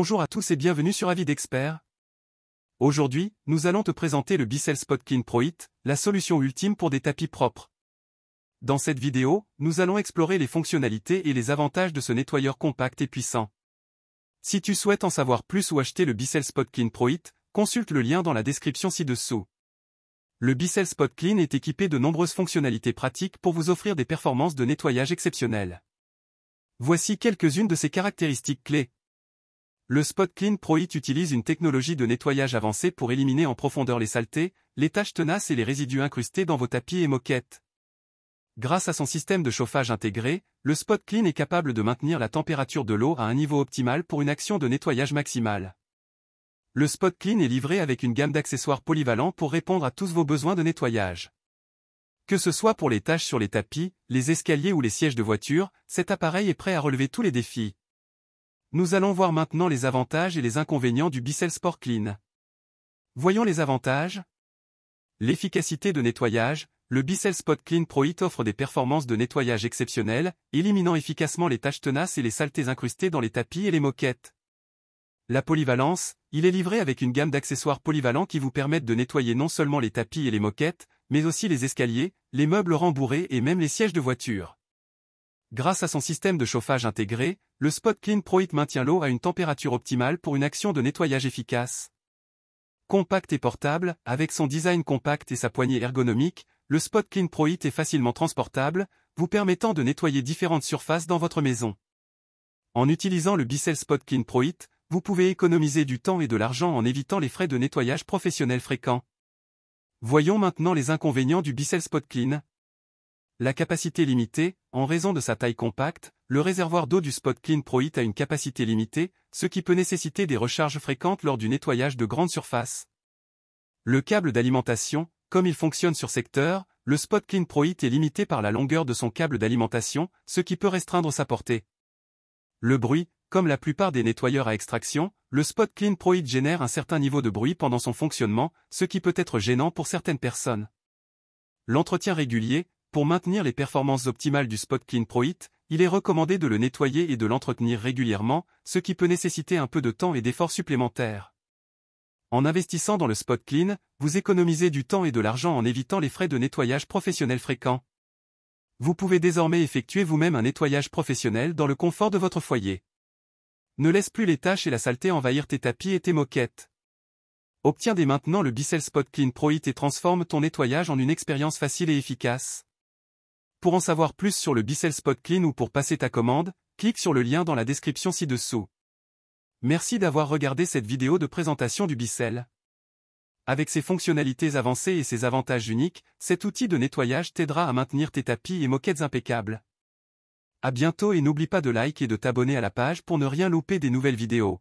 Bonjour à tous et bienvenue sur Avis d'expert. Aujourd'hui, nous allons te présenter le Bissell Spot Clean Pro la solution ultime pour des tapis propres. Dans cette vidéo, nous allons explorer les fonctionnalités et les avantages de ce nettoyeur compact et puissant. Si tu souhaites en savoir plus ou acheter le Bissell Spot Clean Pro it consulte le lien dans la description ci-dessous. Le Bissell Spot Clean est équipé de nombreuses fonctionnalités pratiques pour vous offrir des performances de nettoyage exceptionnelles. Voici quelques-unes de ses caractéristiques clés. Le Spot Clean Pro utilise une technologie de nettoyage avancée pour éliminer en profondeur les saletés, les taches tenaces et les résidus incrustés dans vos tapis et moquettes. Grâce à son système de chauffage intégré, le Spot Clean est capable de maintenir la température de l'eau à un niveau optimal pour une action de nettoyage maximale. Le Spot Clean est livré avec une gamme d'accessoires polyvalents pour répondre à tous vos besoins de nettoyage. Que ce soit pour les taches sur les tapis, les escaliers ou les sièges de voiture, cet appareil est prêt à relever tous les défis. Nous allons voir maintenant les avantages et les inconvénients du Bicel Sport Clean. Voyons les avantages. L'efficacité de nettoyage, le Bissell Spot Clean Pro offre des performances de nettoyage exceptionnelles, éliminant efficacement les taches tenaces et les saletés incrustées dans les tapis et les moquettes. La polyvalence, il est livré avec une gamme d'accessoires polyvalents qui vous permettent de nettoyer non seulement les tapis et les moquettes, mais aussi les escaliers, les meubles rembourrés et même les sièges de voiture. Grâce à son système de chauffage intégré, le Spot Clean Pro maintient l'eau à une température optimale pour une action de nettoyage efficace. Compact et portable, avec son design compact et sa poignée ergonomique, le Spot Clean Pro est facilement transportable, vous permettant de nettoyer différentes surfaces dans votre maison. En utilisant le Bicel Spot Clean Pro vous pouvez économiser du temps et de l'argent en évitant les frais de nettoyage professionnels fréquents. Voyons maintenant les inconvénients du Bicel Spot Clean. La capacité limitée, en raison de sa taille compacte, le réservoir d'eau du Spot Clean Pro a une capacité limitée, ce qui peut nécessiter des recharges fréquentes lors du nettoyage de grandes surfaces. Le câble d'alimentation, comme il fonctionne sur secteur, le Spot Clean Pro est limité par la longueur de son câble d'alimentation, ce qui peut restreindre sa portée. Le bruit, comme la plupart des nettoyeurs à extraction, le Spot Clean Pro génère un certain niveau de bruit pendant son fonctionnement, ce qui peut être gênant pour certaines personnes. L'entretien régulier, pour maintenir les performances optimales du Spot Clean il est recommandé de le nettoyer et de l'entretenir régulièrement, ce qui peut nécessiter un peu de temps et d'efforts supplémentaires. En investissant dans le spot clean, vous économisez du temps et de l'argent en évitant les frais de nettoyage professionnel fréquents. Vous pouvez désormais effectuer vous-même un nettoyage professionnel dans le confort de votre foyer. Ne laisse plus les tâches et la saleté envahir tes tapis et tes moquettes. Obtiens dès maintenant le Bissell Spot Clean Pro et transforme ton nettoyage en une expérience facile et efficace. Pour en savoir plus sur le Bicel Spot Clean ou pour passer ta commande, clique sur le lien dans la description ci-dessous. Merci d'avoir regardé cette vidéo de présentation du Bicel. Avec ses fonctionnalités avancées et ses avantages uniques, cet outil de nettoyage t'aidera à maintenir tes tapis et moquettes impeccables. À bientôt et n'oublie pas de liker et de t'abonner à la page pour ne rien louper des nouvelles vidéos.